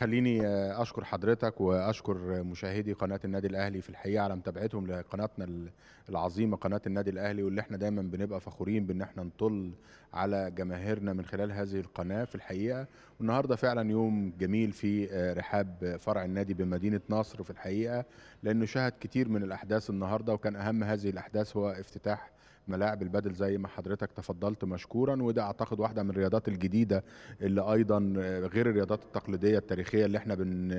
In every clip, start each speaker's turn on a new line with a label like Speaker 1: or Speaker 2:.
Speaker 1: خليني آه، اشكر حضرتك واشكر مشاهدي قناه النادي الاهلي في الحقيقه على متابعتهم لقناتنا العظيمه قناه النادي الاهلي واللي احنا دايما بنبقى فخورين بان احنا نطل على جماهيرنا من خلال هذه القناه في الحقيقه والنهارده فعلا يوم جميل في آه، رحاب فرع النادي بمدينه نصر في الحقيقه لانه شهد كتير من الاحداث النهارده وكان اهم هذه الاحداث هو افتتاح ملاعب البدل زي ما حضرتك تفضلت مشكورا وده اعتقد واحده من الرياضات الجديده اللي ايضا غير الرياضات التقليديه التاريخيه اللي احنا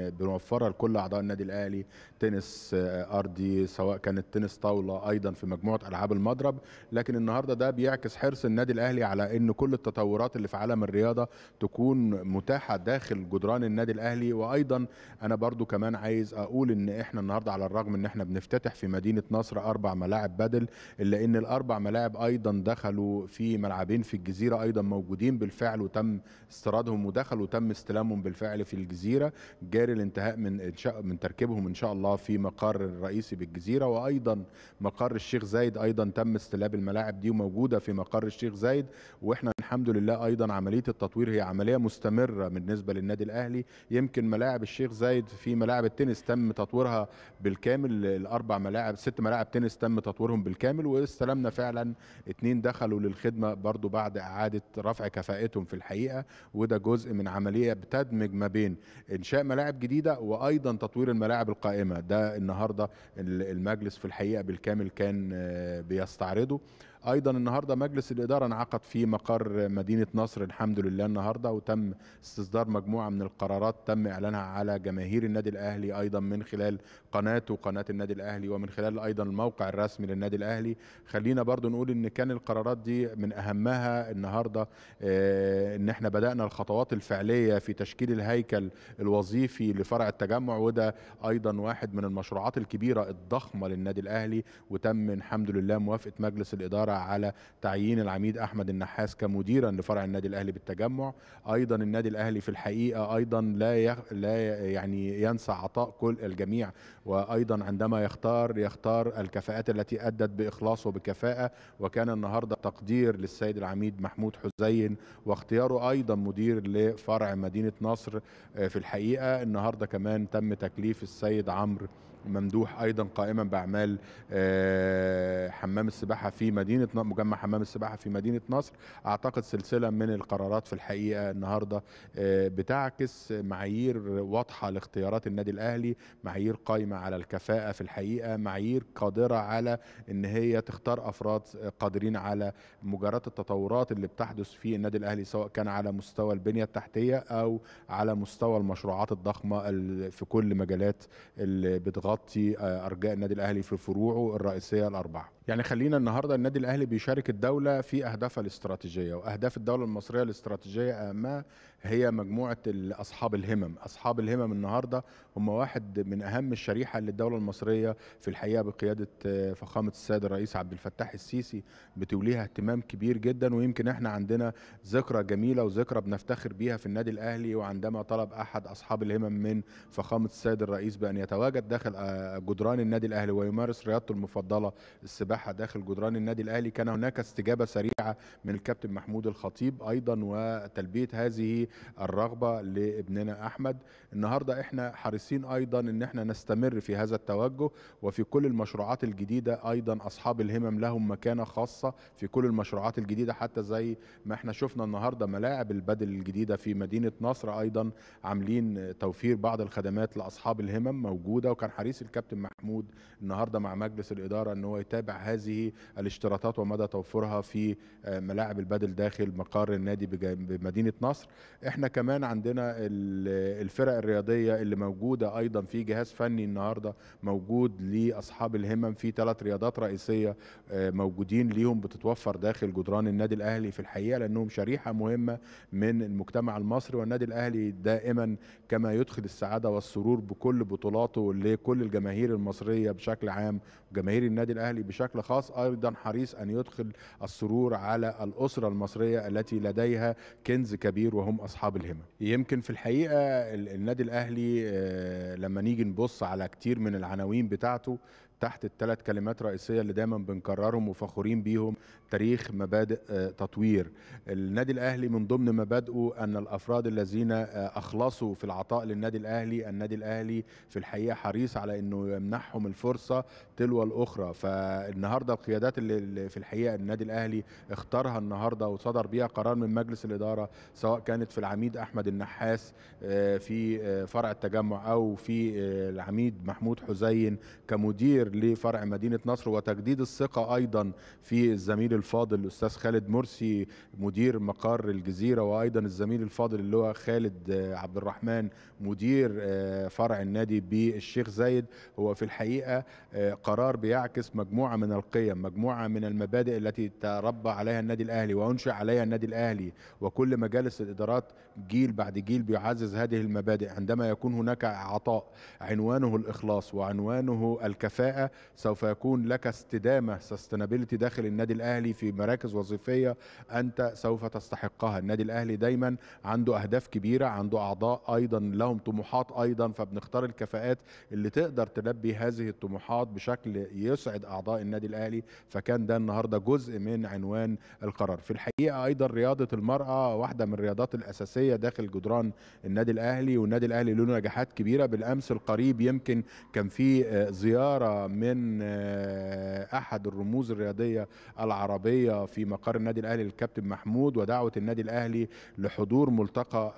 Speaker 1: بنوفرها لكل اعضاء النادي الاهلي تنس آه، ارضي سواء كانت تنس طاوله ايضا في مجموعه العاب المضرب لكن النهارده ده بيعكس حرص النادي الاهلي على ان كل التطورات اللي في عالم الرياضه تكون متاحه داخل جدران النادي الاهلي وايضا انا برضو كمان عايز اقول ان احنا النهارده على الرغم ان احنا بنفتتح في مدينه نصر اربع ملاعب بدل الا ان الاربع ملاعب ايضا دخلوا في ملعبين في الجزيره ايضا موجودين بالفعل وتم استيرادهم ودخلوا وتم استلامهم بالفعل في الجزيره جاري الانتهاء من إنشاء من تركيبهم ان شاء الله في مقر الرئيسي بالجزيره وايضا مقر الشيخ زايد ايضا تم استلام الملاعب دي وموجوده في مقر الشيخ زايد واحنا الحمد لله ايضا عمليه التطوير هي عمليه مستمره بالنسبه للنادي الاهلي يمكن ملاعب الشيخ زايد في ملاعب التنس تم تطويرها بالكامل الاربع ملاعب ست ملاعب تنس تم تطويرهم بالكامل واستلمنا فعلا فعلا اتنين دخلوا للخدمه برضو بعد اعاده رفع كفاءتهم في الحقيقه وده جزء من عمليه بتدمج ما بين انشاء ملاعب جديده وايضا تطوير الملاعب القائمه ده النهارده المجلس في الحقيقه بالكامل كان آه، بيستعرضه ايضا النهارده مجلس الاداره انعقد في مقر مدينه نصر الحمد لله النهارده وتم استصدار مجموعه من القرارات تم اعلانها على جماهير النادي الاهلي ايضا من خلال قناته وقناه النادي الاهلي ومن خلال ايضا الموقع الرسمي للنادي الاهلي خلينا برضو نقول ان كان القرارات دي من اهمها النهارده آه، ان احنا بدانا الخطوات الفعليه في تشكيل الهيكل الوظيفي لفرع التجمع وده ايضا واحد من المشروعات الكبيره الضخمه للنادي الاهلي وتم الحمد لله موافقه مجلس الاداره الفرع على تعيين العميد احمد النحاس كمديرا لفرع النادي الاهلي بالتجمع ايضا النادي الاهلي في الحقيقه ايضا لا يخ... لا يعني ينسى عطاء كل الجميع وايضا عندما يختار يختار الكفاءات التي ادت باخلاص وبكفاءه وكان النهارده تقدير للسيد العميد محمود حسين واختياره ايضا مدير لفرع مدينه نصر آه، في الحقيقه النهارده كمان تم تكليف السيد عمرو ممدوح ايضا قائما باعمال آه، حمام السباحه في مدينه مجمع حمام السباحه في مدينه نصر اعتقد سلسله من القرارات في الحقيقه النهارده آه، بتعكس معايير واضحه لاختيارات النادي الاهلي معايير قايمه على الكفاءه في الحقيقه معايير قادره على ان هي تختار افراد قادرين على مجاراه التطورات اللي بتحدث في النادي الاهلي سواء كان على مستوى البنيه التحتيه او على مستوى المشروعات الضخمه في كل مجالات اللي بتغطي تغطي آه، ارجاء النادي الاهلي في فروعه الرئيسيه الاربعه يعني خلينا النهارده النادي الاهلي بيشارك الدوله في اهدافها الاستراتيجيه واهداف الدوله المصريه الاستراتيجيه اهمها هي مجموعه اصحاب الهمم اصحاب الهمم النهارده هم واحد من اهم الشريحه اللي الدوله المصريه في الحقيقه بقياده آه، فخامه السيد الرئيس عبد الفتاح السيسي بتوليها اهتمام كبير جدا ويمكن احنا عندنا ذكرى جميله وذكرى بنفتخر بيها في النادي الاهلي وعندما طلب احد اصحاب الهمم من فخامه السيد الرئيس بان يتواجد داخل آه، جدران النادي الاهلي ويمارس رياضته المفضله السباحه الساحه داخل جدران النادي الاهلي كان هناك استجابه سريعه من الكابتن محمود الخطيب ايضا وتلبيه هذه الرغبه لابننا احمد النهارده احنا حريصين ايضا ان احنا نستمر في هذا التوجه وفي كل المشروعات الجديده ايضا اصحاب الهمم لهم مكانه خاصه في كل المشروعات الجديده حتى زي ما احنا شفنا النهارده ملاعب البدل الجديده في مدينه نصر ايضا عاملين توفير بعض الخدمات لاصحاب الهمم موجوده وكان حريص الكابتن محمود النهارده مع مجلس الاداره ان هو يتابع هذه الاشتراطات ومدى توفرها في آه، ملاعب البدل داخل مقر النادي بمدينه نصر احنا كمان عندنا الفرق الرياضيه اللي موجوده ايضا في جهاز فني النهارده موجود لاصحاب الهمم في ثلاث رياضات رئيسيه آه، موجودين ليهم بتتوفر داخل جدران النادي الاهلي في الحقيقه لانهم شريحه مهمه من المجتمع المصري والنادي الاهلي دائما كما يدخل السعاده والسرور بكل بطولاته لكل الجماهير المصريه بشكل عام جماهير النادي الاهلي بشكل بشكل خاص ايضا حريص ان يدخل السرور على الاسره المصريه التي لديها كنز كبير وهم اصحاب الهمم. يمكن في الحقيقه النادي الاهلي آه، لما نيجي نبص على كتير من العناوين بتاعته تحت الثلاث كلمات رئيسية اللي دايما بنكررهم وفخورين بيهم تاريخ مبادئ آه، تطوير النادي الأهلي من ضمن مبادئه أن الأفراد الذين آه، أخلصوا في العطاء للنادي الأهلي النادي الأهلي في الحقيقة حريص على أنه يمنحهم الفرصة تلو الأخرى فالنهاردة القيادات اللي في الحقيقة النادي الأهلي اختارها النهاردة وصدر بها قرار من مجلس الإدارة سواء كانت في العميد أحمد النحاس آه، في فرع التجمع أو في العميد محمود حسين كمدير لفرع مدينه نصر وتجديد الثقه ايضا في الزميل الفاضل الاستاذ خالد مرسي مدير مقر الجزيره وايضا الزميل الفاضل اللي هو خالد آه، عبد الرحمن مدير آه، فرع النادي بالشيخ زايد هو في الحقيقه آه، قرار بيعكس مجموعه من القيم مجموعه من المبادئ التي تربى عليها النادي الاهلي وانشئ عليها النادي الاهلي وكل مجالس الادارات جيل بعد جيل بيعزز هذه المبادئ عندما يكون هناك عطاء عنوانه الاخلاص وعنوانه الكفاءه سوف يكون لك استدامه سستينابيلتي داخل النادي الاهلي في مراكز وظيفيه انت سوف تستحقها النادي الاهلي دايما عنده اهداف كبيره عنده اعضاء ايضا لهم طموحات ايضا فبنختار الكفاءات اللي تقدر تلبي هذه الطموحات بشكل يسعد اعضاء النادي الاهلي فكان ده النهارده جزء من عنوان القرار في الحقيقه ايضا رياضه المراه واحده من الرياضات الاساسيه داخل جدران النادي الاهلي والنادي الاهلي له نجاحات كبيره بالامس القريب يمكن كان في آه، زياره من آه، احد الرموز الرياضيه العربيه في مقر النادي الاهلي الكابتن محمود ودعوه النادي الاهلي لحضور ملتقى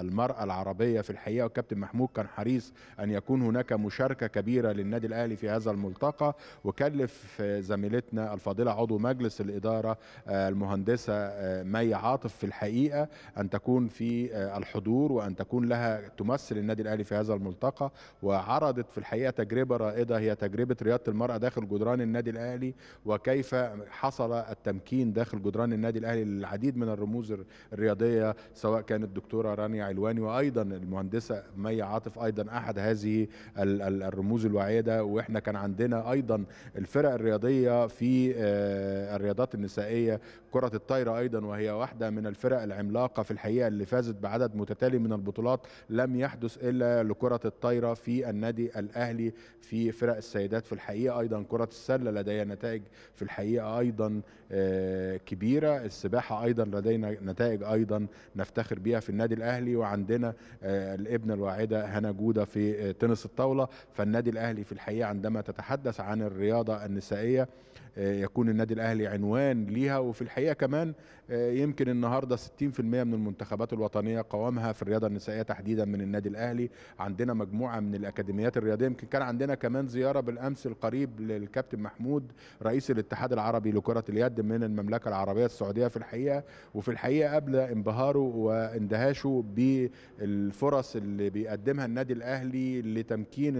Speaker 1: المراه العربيه في الحقيقه والكابتن محمود كان حريص ان يكون هناك مشاركه كبيره للنادي الاهلي في هذا الملتقى وكلف آه، زميلتنا الفاضله عضو مجلس الاداره آه، المهندسه مي عاطف في الحقيقه ان تكون في الحضور وان تكون لها تمثل النادي الاهلي في هذا الملتقى وعرضت في الحقيقه تجربه رائده هي تجربه لعيبه رياضه المراه داخل جدران النادي الاهلي وكيف حصل التمكين داخل جدران النادي الاهلي للعديد من الرموز الرياضيه سواء كانت الدكتوره رانيا علواني وايضا المهندسه مي عاطف ايضا احد هذه الرموز الواعده واحنا كان عندنا ايضا الفرق الرياضيه في آه، الرياضات النسائيه كره الطايره ايضا وهي واحده من الفرق العملاقه في الحقيقه اللي فازت بعدد متتالي من البطولات لم يحدث الا لكره الطايره في النادي الاهلي في فرق السيدات السيدات في الحقيقه ايضا كره السله لديها نتائج في الحقيقه ايضا آه، كبيره السباحه ايضا لدينا نتائج ايضا نفتخر بها في النادي الاهلي وعندنا آه، الابنه الواعده هنا جوده في آه، تنس الطاوله فالنادي الاهلي في الحقيقه عندما تتحدث عن الرياضه النسائيه يكون النادي الاهلي عنوان ليها وفي الحقيقه كمان يمكن النهارده 60% من المنتخبات الوطنيه قوامها في الرياضه النسائيه تحديدا من النادي الاهلي عندنا مجموعه من الاكاديميات الرياضيه يمكن كان عندنا كمان زياره بالأمس امس القريب للكابتن محمود رئيس الاتحاد العربي لكره اليد من المملكه العربيه السعوديه في الحقيقه وفي الحقيقه قبل انبهاره واندهاشه بالفرص اللي بيقدمها النادي الاهلي لتمكين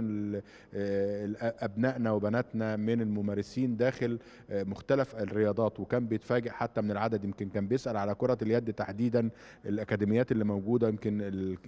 Speaker 1: آه، ابنائنا وبناتنا من الممارسين داخل آه، مختلف الرياضات وكان بيتفاجئ حتى من العدد يمكن كان بيسال على كره اليد تحديدا الاكاديميات اللي موجوده يمكن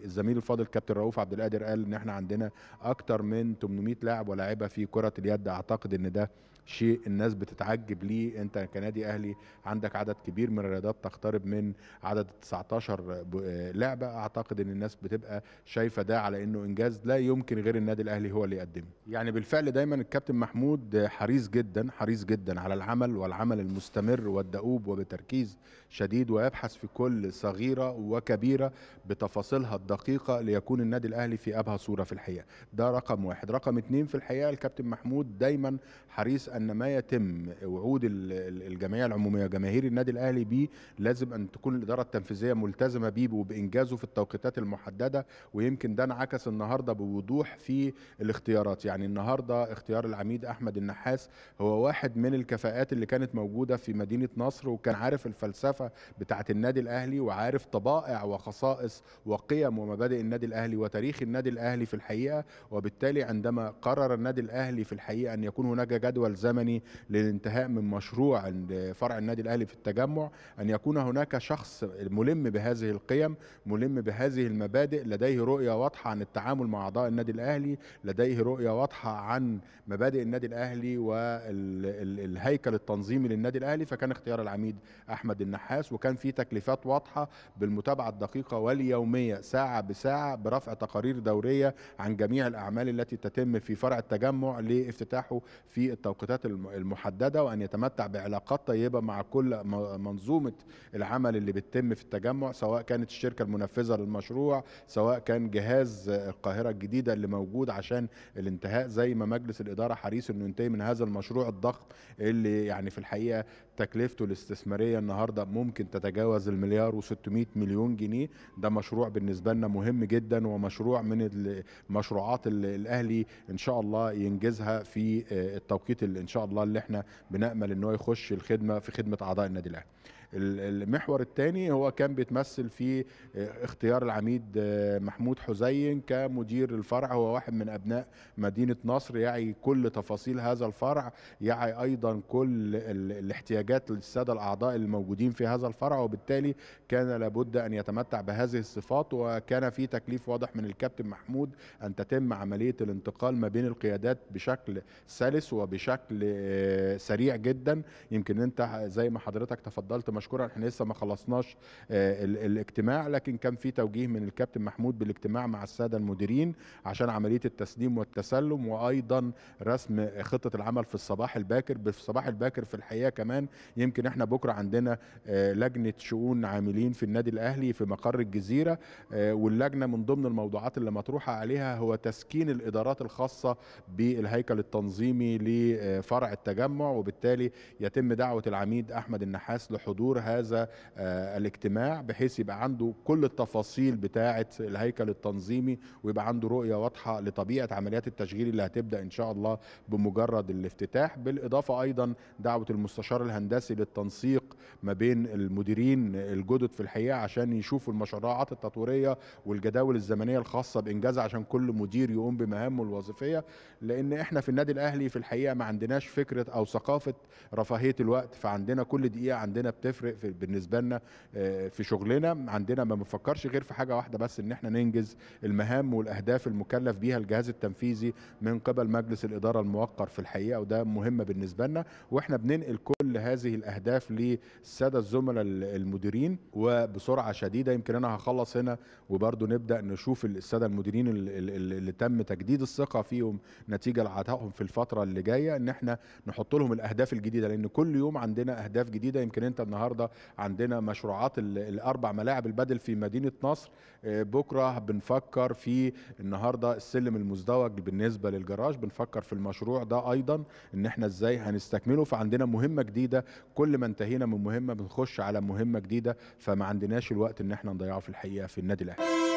Speaker 1: الزميل الفاضل كابتن رؤوف عبد القادر قال ان احنا عندنا اكتر من 800 لاعب ولاعبه في كره كره اليد اعتقد ان ده شيء الناس بتتعجب ليه انت كنادي اهلي عندك عدد كبير من الرياضات تقترب من عدد 19 آه، لعبه اعتقد ان الناس بتبقى شايفه ده على انه انجاز لا يمكن غير النادي الاهلي هو اللي يقدمه يعني بالفعل دايما الكابتن محمود حريص جدا حريص جدا على العمل والعمل المستمر والدؤوب وبتركيز شديد ويبحث في كل صغيره وكبيره بتفاصيلها الدقيقه ليكون النادي الاهلي في ابهى صوره في الحقيقه ده رقم واحد رقم اثنين في الحقيقه الكابتن محمود دايما حريص ان ما يتم وعود الجمعيه العموميه جماهير النادي الاهلي بيه لازم ان تكون الاداره التنفيذيه ملتزمه بيه وبانجازه في التوقيتات المحدده ويمكن ده انعكس النهارده بوضوح في الاختيارات يعني النهارده اختيار العميد احمد النحاس هو واحد من الكفاءات اللي كانت موجوده في مدينه نصر وكان عارف الفلسفه بتاعه النادي الاهلي وعارف طبائع وخصائص وقيم ومبادئ النادي الاهلي وتاريخ النادي الاهلي في الحقيقه وبالتالي عندما قرر النادي الاهلي في الحقيقه ان يكون هناك جدول زمني للانتهاء من مشروع فرع النادي الاهلي في التجمع ان يكون هناك شخص ملم بهذه القيم ملم بهذه المبادئ لديه رؤيه واضحه عن التعامل مع اعضاء النادي الاهلي لديه رؤيه واضحه عن مبادئ النادي الاهلي والهيكل التنظيمي للنادي الاهلي فكان اختيار العميد احمد النحاس وكان في تكليفات واضحه بالمتابعه الدقيقه واليوميه ساعه بساعه برفع تقارير دوريه عن جميع الاعمال التي تتم في فرع التجمع لافتتاحه في التوقيتات المحدده وان يتمتع بعلاقات طيبه مع كل منظومه العمل اللي بتتم في التجمع سواء كانت الشركه المنفذه للمشروع سواء كان جهاز القاهره الجديده اللي موجود عشان الانتهاء زي ما مجلس الاداره حريص انه ينتهي من هذا المشروع الضخم اللي يعني في الحقيقه تكلفته الاستثمارية النهاردة ممكن تتجاوز المليار و600 مليون جنيه ده مشروع بالنسبة لنا مهم جدا ومشروع من المشروعات اللي الأهلي إن شاء الله ينجزها في آه، التوقيت اللي إن شاء الله اللي احنا بنأمل إن هو يخش الخدمة في خدمة أعضاء النادي الأهلي المحور الثاني هو كان بيتمثل في آه، اختيار العميد آه، محمود حزين كمدير الفرع هو واحد من ابناء مدينه نصر يعي كل تفاصيل هذا الفرع يعي ايضا كل الاحتياجات احتياجات للساده الاعضاء الموجودين في هذا الفرع وبالتالي كان لابد ان يتمتع بهذه الصفات وكان في تكليف واضح من الكابتن محمود ان تتم عمليه الانتقال ما بين القيادات بشكل سلس وبشكل آه، سريع جدا يمكن انت زي ما حضرتك تفضلت مشكورا احنا لسه ما خلصناش آه، الاجتماع لكن كان في توجيه من الكابتن محمود بالاجتماع مع الساده المديرين عشان عمليه التسليم والتسلم وايضا رسم خطه العمل في الصباح الباكر في الصباح الباكر في الحقيقه كمان يمكن احنا بكره عندنا آه، لجنه شؤون عاملين في النادي الاهلي في مقر الجزيره آه، واللجنه من ضمن الموضوعات اللي مطروحه عليها هو تسكين الادارات الخاصه بالهيكل التنظيمي لفرع التجمع وبالتالي يتم دعوه العميد احمد النحاس لحضور هذا آه، الاجتماع بحيث يبقى عنده كل التفاصيل بتاعه الهيكل التنظيمي ويبقى عنده رؤيه واضحه لطبيعه عمليات التشغيل اللي هتبدا ان شاء الله بمجرد الافتتاح بالاضافه ايضا دعوه المستشار الهندسي الهندسي للتنسيق ما بين المديرين الجدد في الحقيقه عشان يشوفوا المشروعات التطويريه والجداول الزمنيه الخاصه بانجازها عشان كل مدير يقوم بمهامه الوظيفيه لان احنا في النادي الاهلي في الحقيقه ما عندناش فكره او ثقافه رفاهيه الوقت فعندنا كل دقيقه عندنا بتفرق في بالنسبه لنا آه، في شغلنا عندنا ما بنفكرش غير في حاجه واحده بس ان احنا ننجز المهام والاهداف المكلف بيها الجهاز التنفيذي من قبل مجلس الاداره الموقر في الحقيقه وده مهم بالنسبه لنا واحنا بننقل كل هذا هذه الاهداف للساده الزملاء المديرين وبسرعه شديده يمكن انا هخلص هنا وبرده نبدا نشوف الساده المديرين اللي تم تجديد الثقه فيهم نتيجه لعطائهم في الفتره اللي جايه ان احنا نحط لهم الاهداف الجديده لان كل يوم عندنا اهداف جديده يمكن انت النهارده عندنا مشروعات الاربع ملاعب البدل في مدينه نصر آه، بكره بنفكر في النهارده السلم المزدوج بالنسبه للجراج بنفكر في المشروع ده ايضا ان احنا ازاي هنستكمله فعندنا مهمه جديده كل ما انتهينا من مهمه بنخش على مهمه جديده فما عندناش الوقت ان احنا نضيعه في الحقيقه في النادي الاهلي